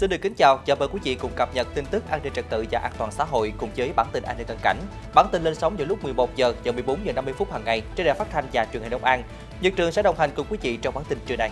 Xin được kính chào, chào mừng quý vị cùng cập nhật tin tức an ninh trật tự và an toàn xã hội cùng với bản tin an ninh cận cảnh. Bản tin lên sóng vào lúc 11 giờ và 14 giờ 50 phút hàng ngày trên đài phát thanh và truyền hình Đông An. Nhật Trường sẽ đồng hành cùng quý vị trong bản tin trưa nay.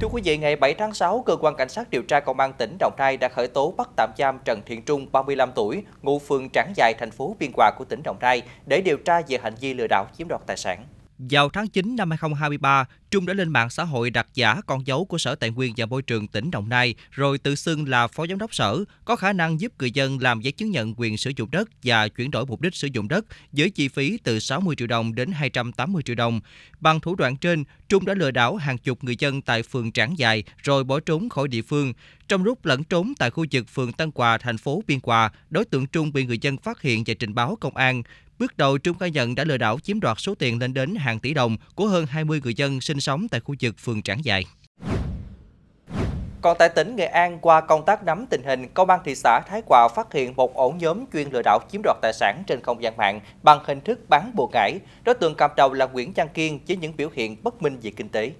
Thưa quý vị, ngày 7 tháng 6, cơ quan cảnh sát điều tra công an tỉnh Đồng Nai đã khởi tố bắt tạm giam Trần Thiện Trung, 35 tuổi, ngụ phường Trảng Dài, thành phố Biên Hòa của tỉnh Đồng Nai để điều tra về hành vi lừa đảo chiếm đoạt tài sản. Vào tháng 9 năm 2023, Trung đã lên mạng xã hội đặt giả con dấu của Sở Tài nguyên và Môi trường tỉnh Đồng Nai, rồi tự xưng là phó giám đốc sở, có khả năng giúp người dân làm giấy chứng nhận quyền sử dụng đất và chuyển đổi mục đích sử dụng đất với chi phí từ 60 triệu đồng đến 280 triệu đồng. Bằng thủ đoạn trên, Trung đã lừa đảo hàng chục người dân tại phường Trảng Dài rồi bỏ trốn khỏi địa phương. Trong lúc lẫn trốn tại khu vực phường Tân Quà, thành phố Biên Hòa, đối tượng Trung bị người dân phát hiện và trình báo công an. Bước đầu, Trung khai nhận đã lừa đảo chiếm đoạt số tiền lên đến hàng tỷ đồng của hơn 20 người dân sinh sống tại khu vực phường Trảng Dại. Còn tại tỉnh Nghệ An, qua công tác nắm tình hình, Công an thị xã Thái Hòa phát hiện một ổ nhóm chuyên lừa đảo chiếm đoạt tài sản trên không gian mạng bằng hình thức bán bùa ngải. Đối tượng cầm đầu là Nguyễn Văn Kiên với những biểu hiện bất minh về kinh tế.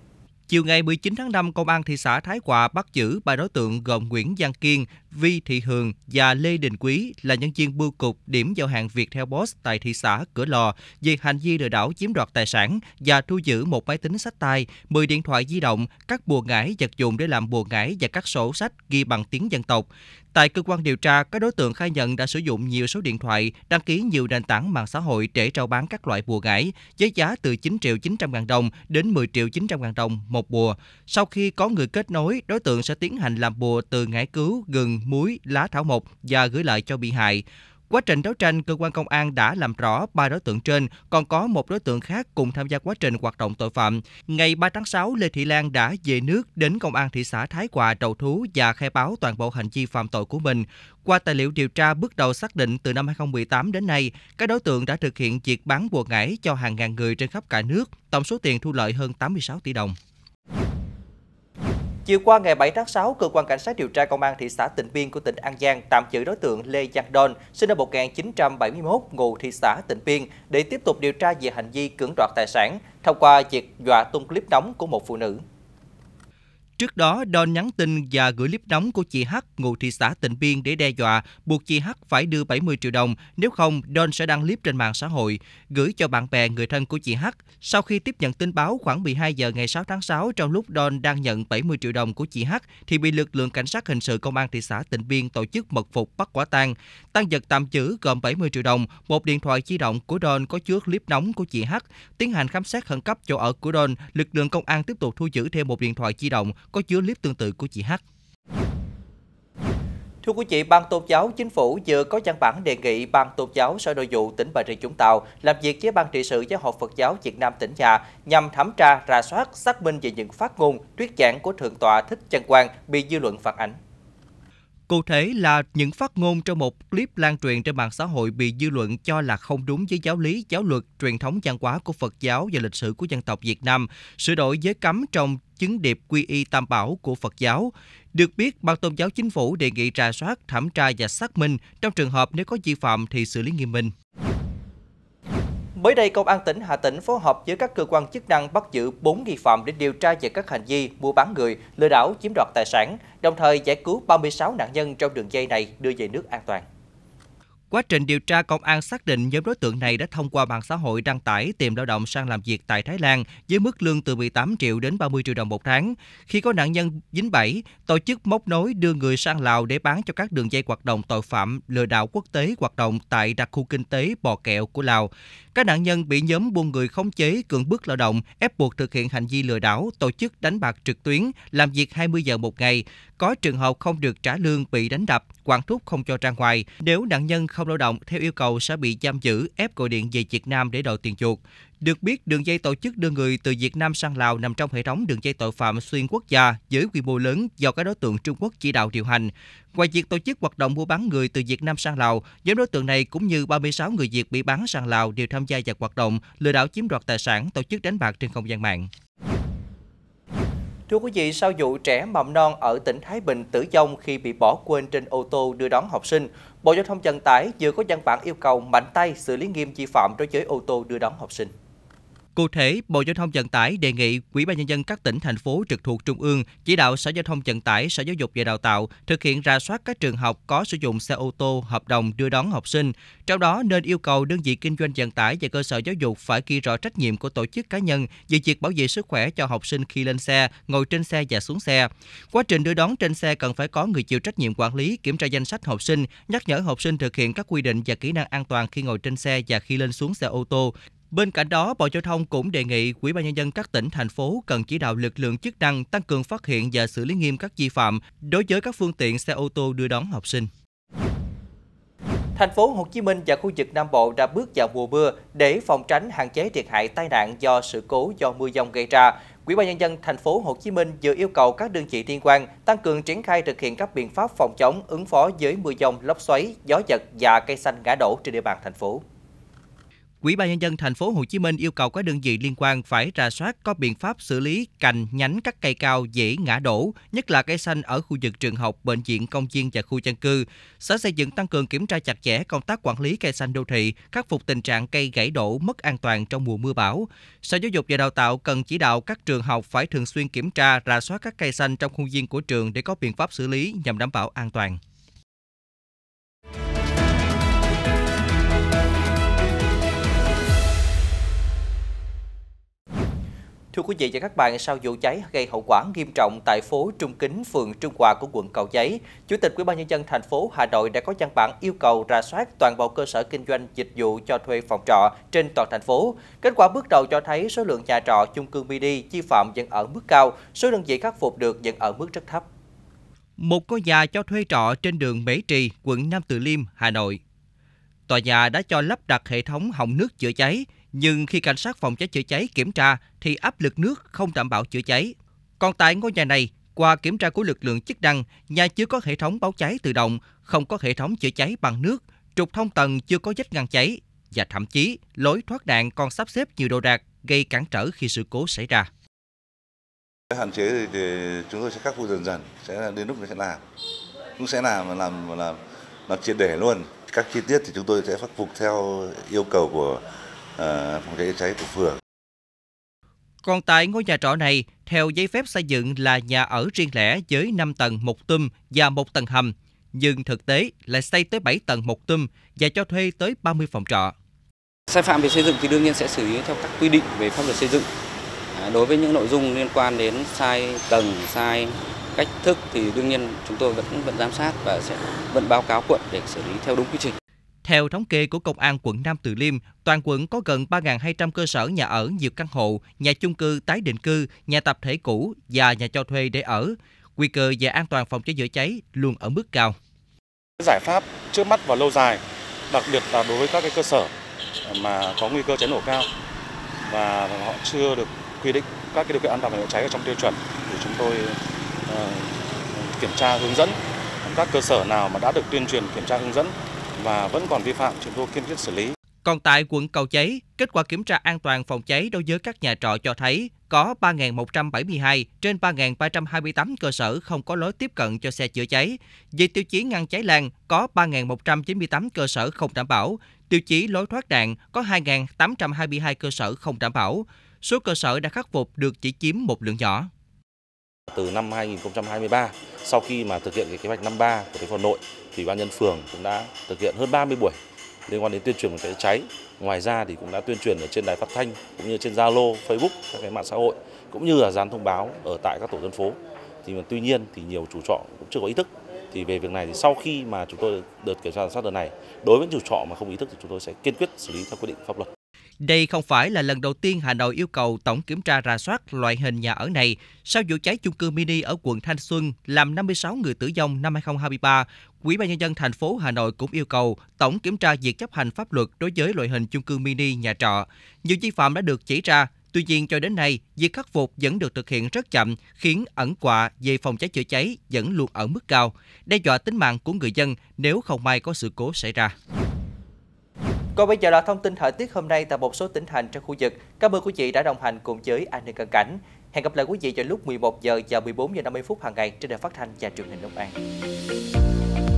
Chiều ngày 19 tháng 5, Công an thị xã Thái Hòa bắt giữ ba đối tượng gồm Nguyễn Giang Kiên, Vi Thị Hường và Lê Đình Quý là nhân viên bưu cục điểm giao hàng Viettel Post tại thị xã Cửa Lò về hành vi lừa đảo chiếm đoạt tài sản và thu giữ một máy tính sách tay, 10 điện thoại di động, các bùa ngải vật dụng để làm bùa ngải và các sổ sách ghi bằng tiếng dân tộc. Tại cơ quan điều tra, các đối tượng khai nhận đã sử dụng nhiều số điện thoại, đăng ký nhiều nền tảng mạng xã hội để trao bán các loại bùa ngải, với giá từ 9 triệu 900 ngàn đồng đến 10 triệu 900 ngàn đồng một bùa. Sau khi có người kết nối, đối tượng sẽ tiến hành làm bùa từ ngải cứu gừng, muối, lá thảo mộc và gửi lại cho bị hại. Quá trình đấu tranh, cơ quan công an đã làm rõ ba đối tượng trên, còn có một đối tượng khác cùng tham gia quá trình hoạt động tội phạm. Ngày 3 tháng 6, Lê Thị Lan đã về nước đến công an thị xã Thái Hòa đầu thú và khai báo toàn bộ hành vi phạm tội của mình. Qua tài liệu điều tra bước đầu xác định từ năm 2018 đến nay, các đối tượng đã thực hiện việc bán bùa ngải cho hàng ngàn người trên khắp cả nước, tổng số tiền thu lợi hơn 86 tỷ đồng. Chiều qua ngày 7 tháng 6, cơ quan cảnh sát điều tra công an thị xã Tịnh Biên của tỉnh An Giang tạm giữ đối tượng Lê Giang Đôn, sinh năm 1971, ngụ thị xã Tịnh Biên để tiếp tục điều tra về hành vi cưỡng đoạt tài sản thông qua việc dọa tung clip nóng của một phụ nữ. Trước đó, Don nhắn tin và gửi clip nóng của chị H, ngụ thị xã Tịnh Biên để đe dọa, buộc chị H phải đưa 70 triệu đồng, nếu không Don sẽ đăng clip trên mạng xã hội, gửi cho bạn bè người thân của chị H. Sau khi tiếp nhận tin báo khoảng 12 giờ ngày 6 tháng 6, trong lúc Don đang nhận 70 triệu đồng của chị H, thì bị lực lượng cảnh sát hình sự công an thị xã Tịnh Biên tổ chức mật phục bắt quả tang. Tăng vật tạm giữ gồm 70 triệu đồng, một điện thoại di động của Don có chứa clip nóng của chị H. Tiến hành khám xét khẩn cấp chỗ ở của Don, lực lượng công an tiếp tục thu giữ thêm một điện thoại di động có chứa clip tương tự của chị H. Thưa quý vị, Ban Tôn giáo Chính phủ vừa có văn bản đề nghị Ban Tôn giáo Sở Nội vụ tỉnh Bà Rịa Vũng Tàu làm việc với Ban trị sự Giáo hội Phật giáo Việt Nam tỉnh nhà nhằm thẩm tra, rà soát, xác minh về những phát ngôn, thuyết giảng của Thượng tọa Thích Trân Quang bị dư luận phản ánh. Cụ thể là những phát ngôn trong một clip lan truyền trên mạng xã hội bị dư luận cho là không đúng với giáo lý, giáo luật, truyền thống văn hóa của Phật giáo và lịch sử của dân tộc Việt Nam, sửa đổi giới cấm trong chứng điệp quy y tam bảo của Phật giáo. Được biết, Ban Tôn giáo Chính phủ đề nghị trà soát, thẩm tra và xác minh trong trường hợp nếu có vi phạm thì xử lý nghiêm minh. Mới đây, Công an tỉnh Hà Tĩnh phối hợp với các cơ quan chức năng bắt giữ 4 nghi phạm để điều tra về các hành vi mua bán người, lừa đảo, chiếm đoạt tài sản, đồng thời giải cứu 36 nạn nhân trong đường dây này đưa về nước an toàn. Quá trình điều tra, công an xác định nhóm đối tượng này đã thông qua mạng xã hội đăng tải tìm lao động sang làm việc tại Thái Lan với mức lương từ 18 triệu đến 30 triệu đồng một tháng. Khi có nạn nhân dính bẫy, tổ chức móc nối đưa người sang Lào để bán cho các đường dây hoạt động tội phạm lừa đảo quốc tế hoạt động tại đặc khu kinh tế bò kẹo của Lào. Các nạn nhân bị nhóm buôn người khống chế cưỡng bức lao động, ép buộc thực hiện hành vi lừa đảo, tổ chức đánh bạc trực tuyến, làm việc 20 giờ một ngày. Có trường hợp không được trả lương bị đánh đập, quản thúc không cho ra ngoài. Nếu nạn nhân không lao động theo yêu cầu sẽ bị giam giữ, ép gọi điện về Việt Nam để đòi tiền chuộc. Được biết, đường dây tổ chức đưa người từ Việt Nam sang Lào nằm trong hệ thống đường dây tội phạm xuyên quốc gia với quy mô lớn do các đối tượng Trung Quốc chỉ đạo điều hành. Ngoài việc tổ chức hoạt động mua bán người từ Việt Nam sang Lào, nhóm đối tượng này cũng như 36 người Việt bị bán sang Lào đều tham gia vào hoạt động lừa đảo chiếm đoạt tài sản, tổ chức đánh bạc trên không gian mạng. Thưa quý vị, sau vụ trẻ mầm non ở tỉnh Thái Bình tử vong khi bị bỏ quên trên ô tô đưa đón học sinh, Bộ Giao thông Vận tải vừa có văn bản yêu cầu mạnh tay xử lý nghiêm vi phạm đối với ô tô đưa đón học sinh. Cụ thể, Bộ Giao thông Vận tải đề nghị Ủy ban nhân dân các tỉnh thành phố trực thuộc trung ương chỉ đạo Sở Giao thông Vận tải, Sở Giáo dục và Đào tạo thực hiện ra soát các trường học có sử dụng xe ô tô hợp đồng đưa đón học sinh, trong đó nên yêu cầu đơn vị kinh doanh vận tải và cơ sở giáo dục phải ghi rõ trách nhiệm của tổ chức cá nhân về việc bảo vệ sức khỏe cho học sinh khi lên xe, ngồi trên xe và xuống xe. Quá trình đưa đón trên xe cần phải có người chịu trách nhiệm quản lý, kiểm tra danh sách học sinh, nhắc nhở học sinh thực hiện các quy định và kỹ năng an toàn khi ngồi trên xe và khi lên xuống xe ô tô, Bên cạnh đó, Bộ Giao thông cũng đề nghị Ủy ban nhân dân các tỉnh thành phố cần chỉ đạo lực lượng chức năng tăng cường phát hiện và xử lý nghiêm các vi phạm đối với các phương tiện xe ô tô đưa đón học sinh. Thành phố Hồ Chí Minh và khu vực Nam Bộ đã bước vào mùa mưa để phòng tránh hạn chế thiệt hại tai nạn do sự cố do mưa dông gây ra. Quỹ ban nhân dân thành phố Hồ Chí Minh vừa yêu cầu các đơn vị liên quan tăng cường triển khai thực hiện các biện pháp phòng chống ứng phó với mưa dông, lốc xoáy, gió giật và cây xanh ngã đổ trên địa bàn thành phố. Ủy ban nhân dân thành phố Hồ Chí Minh yêu cầu các đơn vị liên quan phải rà soát có biện pháp xử lý cành nhánh các cây cao dễ ngã đổ, nhất là cây xanh ở khu vực trường học, bệnh viện, công viên và khu dân cư. Sở xây dựng tăng cường kiểm tra chặt chẽ công tác quản lý cây xanh đô thị, khắc phục tình trạng cây gãy đổ mất an toàn trong mùa mưa bão. Sở Giáo dục và Đào tạo cần chỉ đạo các trường học phải thường xuyên kiểm tra, rà soát các cây xanh trong khuôn viên của trường để có biện pháp xử lý nhằm đảm bảo an toàn. quý vị và các bạn, sau vụ cháy gây hậu quả nghiêm trọng tại phố Trung Kính, phường Trung Hòa của quận Cầu Giấy, Chủ tịch Ủy ban nhân dân thành phố Hà Nội đã có văn bản yêu cầu rà soát toàn bộ cơ sở kinh doanh dịch vụ cho thuê phòng trọ trên toàn thành phố. Kết quả bước đầu cho thấy số lượng nhà trọ chung cư mini vi phạm vẫn ở mức cao, số đơn vị khắc phục được vẫn ở mức rất thấp. Một ngôi nhà cho thuê trọ trên đường Mễ Trì, quận Nam Từ Liêm, Hà Nội. Tòa nhà đã cho lắp đặt hệ thống hỏng nước chữa cháy, nhưng khi cảnh sát phòng cháy chữa cháy kiểm tra thì áp lực nước không đảm bảo chữa cháy. Còn tại ngôi nhà này, qua kiểm tra của lực lượng chức năng, nhà chưa có hệ thống báo cháy tự động, không có hệ thống chữa cháy bằng nước, trục thông tầng chưa có vách ngăn cháy và thậm chí lối thoát nạn còn sắp xếp nhiều đồ đạc gây cản trở khi sự cố xảy ra. Hạn chế thì chúng tôi sẽ khắc phục dần dần, sẽ đến lúc nó sẽ làm, cũng sẽ làm mà làm mà làm làm triệt để luôn. Các chi tiết thì chúng tôi sẽ khắc phục theo yêu cầu của phòng cháy cháy của phường. Còn tại ngôi nhà trọ này, theo giấy phép xây dựng là nhà ở riêng lẻ với 5 tầng một tum và một tầng hầm, nhưng thực tế lại xây tới 7 tầng một tum và cho thuê tới 30 phòng trọ. Sai phạm về xây dựng thì đương nhiên sẽ xử lý theo các quy định về pháp luật xây dựng. À, đối với những nội dung liên quan đến sai tầng, sai cách thức thì đương nhiên chúng tôi vẫn vẫn giám sát và sẽ vẫn báo cáo quận để xử lý theo đúng quy trình. Theo thống kê của Công an quận Nam Từ Liêm, toàn quận có gần 3.200 cơ sở nhà ở, nhiều căn hộ, nhà chung cư tái định cư, nhà tập thể cũ và nhà cho thuê để ở. Nguy cơ về an toàn phòng cháy chữa cháy luôn ở mức cao. Giải pháp trước mắt và lâu dài, đặc biệt là đối với các cái cơ sở mà có nguy cơ cháy nổ cao và họ chưa được quy định các cái điều kiện an toàn phòng cháy ở trong tiêu chuẩn thì chúng tôi uh, kiểm tra hướng dẫn các cơ sở nào mà đã được tuyên truyền kiểm tra hướng dẫn và vẫn còn vi phạm chúng tôi kiên quyết xử lý. Còn tại quận Cầu Giấy, kết quả kiểm tra an toàn phòng cháy đối với các nhà trọ cho thấy có 3.172 trên 3.328 cơ sở không có lối tiếp cận cho xe chữa cháy. Về tiêu chí ngăn cháy lan, có 3.198 cơ sở không đảm bảo. Tiêu chí lối thoát nạn có 2.822 cơ sở không đảm bảo. Số cơ sở đã khắc phục được chỉ chiếm một lượng nhỏ. Từ năm 2023, sau khi mà thực hiện cái kế hoạch 53 của thành phố Hà Nội, thì ban nhân phường cũng đã thực hiện hơn 30 buổi liên quan đến tuyên truyền về cháy cháy. Ngoài ra thì cũng đã tuyên truyền ở trên đài phát thanh cũng như trên Zalo, Facebook, các cái mạng xã hội cũng như là dán thông báo ở tại các tổ dân phố. Thì mà tuy nhiên thì nhiều chủ trọ cũng chưa có ý thức. Thì về việc này thì sau khi mà chúng tôi đợt kiểm tra giám sát đợt này, đối với chủ trọ mà không ý thức thì chúng tôi sẽ kiên quyết xử lý theo quy định pháp luật. Đây không phải là lần đầu tiên Hà Nội yêu cầu tổng kiểm tra rà soát loại hình nhà ở này sau vụ cháy chung cư mini ở quận Thanh Xuân làm 56 người tử vong năm 2023. Quỹ ban nhân dân thành phố Hà Nội cũng yêu cầu tổng kiểm tra việc chấp hành pháp luật đối với loại hình chung cư mini nhà trọ. Nhiều vi phạm đã được chỉ ra, Tuy nhiên cho đến nay, việc khắc phục vẫn được thực hiện rất chậm, khiến ẩn quạ về phòng cháy chữa cháy vẫn luôn ở mức cao, đe dọa tính mạng của người dân nếu không may có sự cố xảy ra. Còn bây giờ là thông tin thời tiết hôm nay tại một số tỉnh thành trong khu vực. Cảm ơn quý vị đã đồng hành cùng với An ninh cận cảnh. Hẹn gặp lại quý vị vào lúc 11 giờ và 14 giờ 50 phút hàng ngày trên đài phát thanh và truyền hình Long An.